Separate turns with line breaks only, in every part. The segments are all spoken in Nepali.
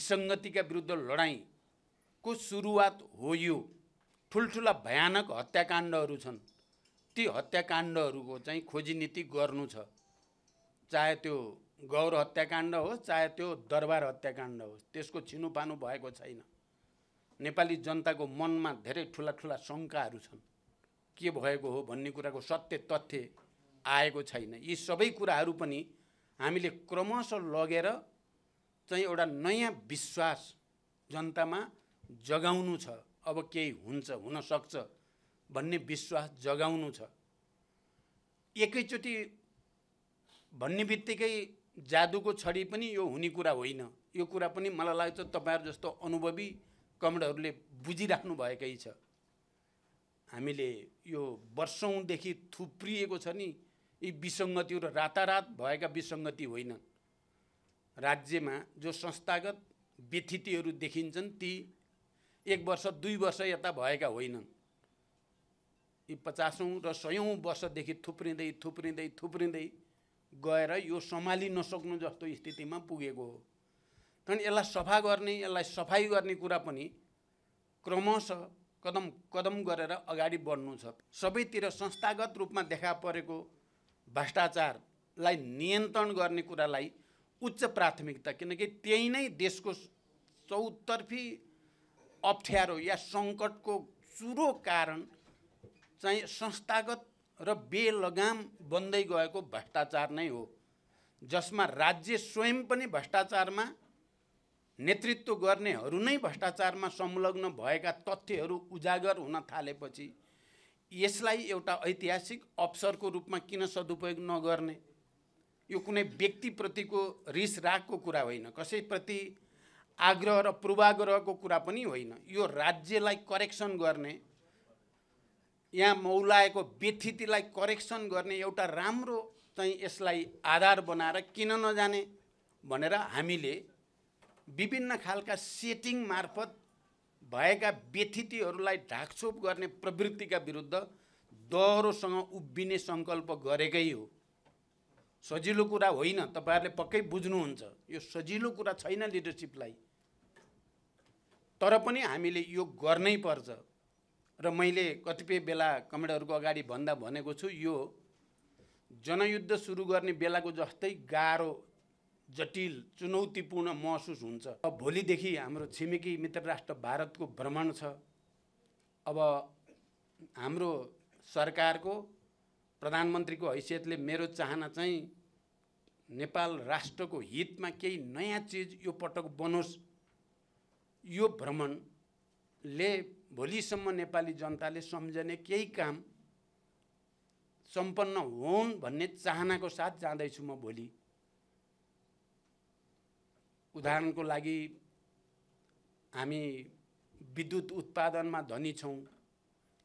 विसङ्गतिका विरुद्ध लडाइँको सुरुवात हो यो ठुल्ठुला भयानक हत्याकाण्डहरू छन् ती हत्याकाण्डहरूको चाहिँ खोजी नीति गर्नु छ चाहे त्यो गौर हत्याकाण्ड होस् चाहे त्यो दरबार हत्याकाण्ड होस् त्यसको छिनुपानु भएको छैन नेपाली जनताको मनमा धेरै ठुला ठुला शङ्काहरू छन् के भएको हो भन्ने कुराको सत्य तथ्य आएको छैन यी सबै कुराहरू पनि हामीले क्रमशः लगेर चाहिँ एउटा नयाँ विश्वास जनतामा जगाउनु छ अब केही हुन्छ हुनसक्छ भन्ने विश्वास जगाउनु छ एकैचोटि भन्ने बित्तिकै जादुको छडी पनि यो हुने कुरा होइन यो कुरा पनि मलाई लाग्छ तपाईँहरू जस्तो अनुभवी कमडहरूले बुझिराख्नु भएकै छ हामीले यो वर्षौँदेखि थुप्रिएको छ नि यी विसङ्गतिहरू रातारात भएका विसङ्गति होइनन् राज्यमा जो संस्थागत व्यथितिहरू देखिन्छन् ती एक वर्ष दुई वर्ष यता भएका होइनन् यी पचासौँ र सयौँ वर्षदेखि थुप्रिँदै थुप्रिँदै थुप्रिँदै गएर यो सम्हालि नसक्नु जस्तो स्थितिमा पुगेको हो कारण यसलाई सफा गर्ने यसलाई सफाइ गर्ने कुरा पनि क्रमशः कदम कदम गरेर अगाडि बढ्नु छ सबैतिर संस्थागत रूपमा देखा परेको भ्रष्टाचारलाई नियन्त्रण गर्ने कुरालाई उच्च प्राथमिकता किनकि त्यही नै देशको चौतर्फी अप्ठ्यारो या सङ्कटको चुरो कारण चाहिँ संस्थागत र बेलगाम बन्दै गएको भ्रष्टाचार नै हो जसमा राज्य स्वयं पनि भ्रष्टाचारमा नेतृत्व गर्नेहरू नै भ्रष्टाचारमा संलग्न भएका तथ्यहरू उजागर हुन थालेपछि यसलाई एउटा ऐतिहासिक अवसरको रूपमा किन सदुपयोग नगर्ने यो कुनै व्यक्तिप्रतिको रिस रागको कुरा होइन कसैप्रति आग्रह र पूर्वाग्रहको कुरा पनि होइन यो राज्यलाई करेक्सन गर्ने यहाँ मौलाएको व्यथितिलाई करेक्सन गर्ने एउटा राम्रो चाहिँ यसलाई आधार बनाएर किन नजाने भनेर हामीले विभिन्न खालका सेटिङ मार्फत भएका व्यथितिहरूलाई ढाकछोप गर्ने प्रवृत्तिका विरुद्ध दहरोसँग उभिने सङ्कल्प गरेकै हो सजिलो कुरा होइन तपाईँहरूले पक्कै बुझ्नुहुन्छ यो सजिलो कुरा छैन लिडरसिपलाई तर पनि हामीले यो गर्नै पर्छ र मैले कतिपय बेला कमेडहरूको अगाडि भन्दा भनेको छु यो जनयुद्ध सुरु गर्ने बेलाको जस्तै गाह्रो जटिल चुनौतीपूर्ण महसुस हुन्छ अब भोलिदेखि हाम्रो छिमेकी मित्र राष्ट्र भारतको भ्रमण छ अब हाम्रो सरकारको प्रधानमन्त्रीको हैसियतले मेरो चाहना चाहिँ नेपाल राष्ट्रको हितमा केही नयाँ चिज यो पटक बनोस् यो भ्रमणले भोलिसम्म नेपाली जनताले सम्झने केही काम सम्पन्न हुन् भन्ने चाहनाको साथ जाँदैछु म भोलि उदाहरणको लागि हामी विद्युत उत्पादनमा धनी छौँ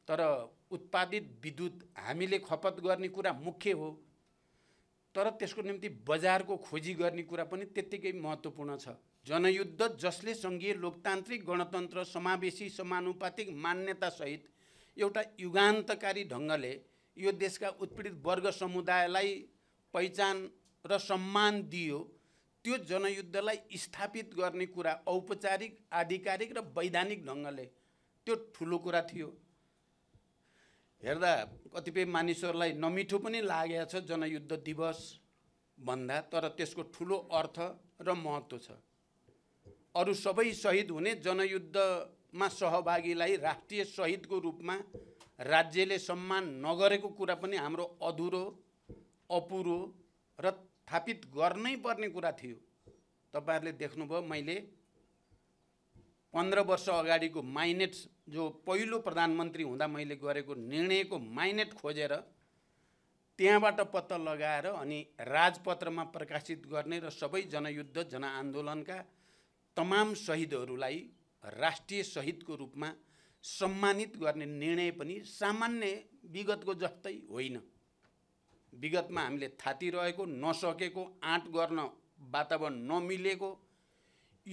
तर उत्पादित विद्युत हामीले खपत गर्ने कुरा मुख्य हो तर त्यसको निम्ति बजारको खोजी गर्ने कुरा पनि त्यत्तिकै महत्त्वपूर्ण छ जनयुद्ध जसले सङ्घीय लोकतान्त्रिक गणतन्त्र समावेशी समानुपातिक मान्यतासहित एउटा युगान्तकारी ढङ्गले यो देशका उत्पीडित वर्ग समुदायलाई पहिचान र सम्मान दियो त्यो जनयुद्धलाई स्थापित गर्ने कुरा औपचारिक आधिकारिक र वैधानिक ढङ्गले त्यो ठुलो कुरा थियो हेर्दा कतिपय मानिसहरूलाई नमिठो पनि लागेको छ जनयुद्ध दिवस भन्दा तर त्यसको ठुलो अर्थ र महत्त्व छ अरू सबै सहिद हुने जनयुद्धमा सहभागीलाई राष्ट्रिय सहिदको रूपमा राज्यले सम्मान नगरेको कुरा पनि हाम्रो अधुरो अपुरो र थापित गर्नै पर्ने कुरा थियो तपाईँहरूले देख्नुभयो मैले पन्ध्र वर्ष अगाडिको माइनेट जो पहिलो प्रधानमन्त्री हुँदा मैले गरेको निर्णयको माइनेट खोजेर त्यहाँबाट पत्ता लगाएर अनि राजपत्रमा प्रकाशित गर्ने र सबै जनयुद्ध जनआन्दोलनका तमाम शहीदहरूलाई राष्ट्रिय शहीदको रूपमा सम्मानित गर्ने निर्णय पनि सामान्य विगतको जस्तै होइन विगतमा हामीले थाती रहेको नसकेको आँट गर्न वातावरण नमिलेको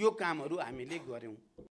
यो कामहरू हामीले गऱ्यौँ